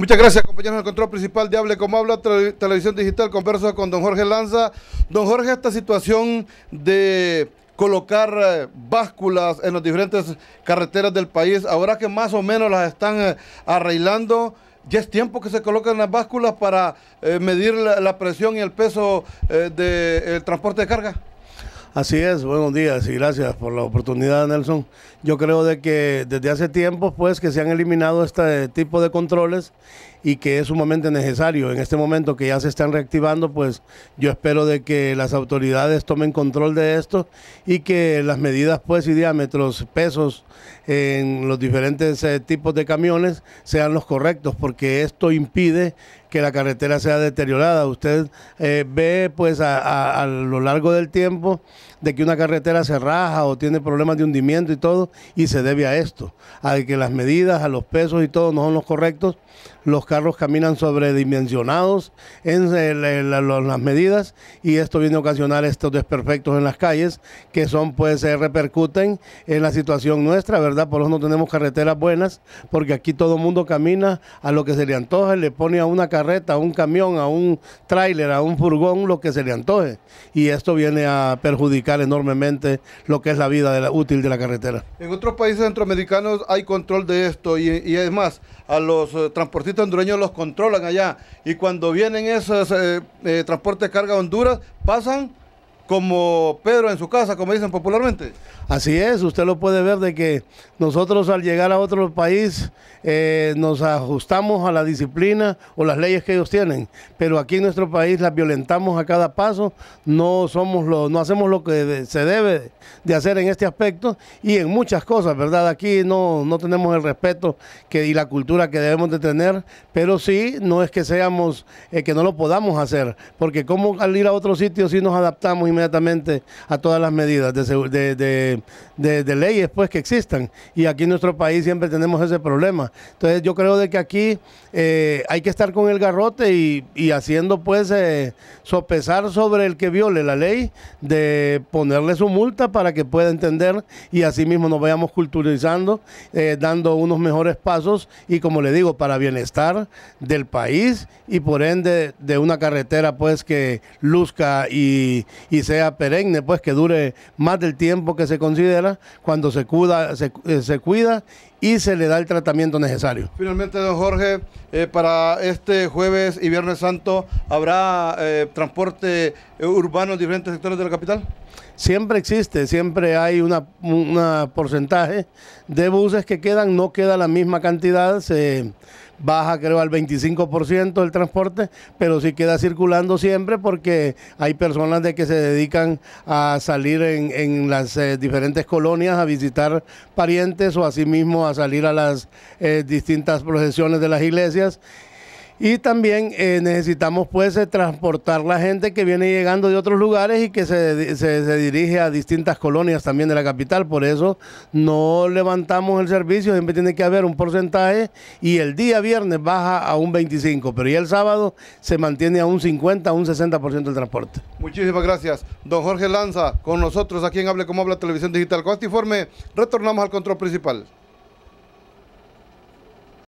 Muchas gracias, compañeros del control principal de Hable como Habla, Televisión Digital. Converso con don Jorge Lanza. Don Jorge, esta situación de colocar eh, básculas en las diferentes carreteras del país, ahora que más o menos las están eh, arreglando, ya es tiempo que se colocan las básculas para eh, medir la, presión y el peso del transporte de carga. Así es, buenos días y gracias por la oportunidad, Nelson. Yo creo de que desde hace tiempo, pues, que se han eliminado este tipo de controles y que es sumamente necesario. En este momento que ya se están reactivando, pues yo espero de que las autoridades tomen control de esto y que las medidas pues y diámetros, pesos en los diferentes eh, tipos de camiones sean los correctos, porque esto impide que la carretera sea deteriorada. Usted eh, ve pues a, lo largo del tiempo de que una carretera se raja o tiene problemas de hundimiento y todo, y se debe a esto, a que las medidas, a los pesos y todo no son los correctos, los carros caminan sobredimensionados en, las medidas y esto viene a ocasionar estos desperfectos en las calles que son pues se repercuten en la situación nuestra, ¿verdad? Por eso no tenemos carreteras buenas porque aquí todo el mundo camina a lo que se le antoje, le pone a una carreta, a un camión, a un tráiler, a un furgón lo que se le antoje y esto viene a perjudicar enormemente lo que es la vida útil de la carretera. En otros países centroamericanos hay control de esto y, y es más, a los eh, transportistas transportistas los controlan allá. Y cuando vienen esos eh, eh, transportes de carga a Honduras, pasan como Pedro en su casa, como dicen popularmente. Así es, usted lo puede ver de que nosotros al llegar a otro país eh, nos ajustamos a la disciplina o las leyes que ellos tienen, pero aquí en nuestro país las violentamos a cada paso, no somos lo, no hacemos lo que se debe de hacer en este aspecto y en muchas cosas, ¿verdad? Aquí no, tenemos el respeto que, y la cultura que debemos de tener, pero sí no es que seamos, eh, que no lo podamos hacer, porque como al ir a otro sitio sí nos adaptamos y inmediatamente a todas las medidas de, de, leyes pues que existan. Y aquí en nuestro país siempre tenemos ese problema. Entonces yo creo de que aquí eh, hay que estar con el garrote y, haciendo pues eh, sopesar sobre el que viole la ley, de ponerle su multa para que pueda entender y así mismo nos vayamos culturizando, eh, dando unos mejores pasos y como le digo, para bienestar del país y por ende de una carretera pues que luzca y sea perenne, pues que dure más del tiempo que se considera cuando se cuida, se, eh, cuida y se le da el tratamiento necesario. Finalmente, don Jorge, eh, para este jueves y viernes santo, ¿habrá eh, transporte urbano en diferentes sectores de la capital? siempre existe, siempre hay un porcentaje de buses que quedan, no queda la misma cantidad, se baja creo al 25% el transporte, pero sí queda circulando siempre porque hay personas de que se dedican a salir en, las eh, diferentes colonias a visitar parientes o asimismo a salir a las eh, distintas procesiones de las iglesias y también eh, necesitamos pues eh, transportar la gente que viene llegando de otros lugares y que se, dirige a distintas colonias también de la capital. Por eso no levantamos el servicio, siempre tiene que haber un porcentaje y el día viernes baja a un 25, pero ya el sábado se mantiene a un 50, a un 60% del transporte. Muchísimas gracias. Don Jorge Lanza, con nosotros aquí en Hable Como Habla Televisión Digital. Con este informe retornamos al control principal.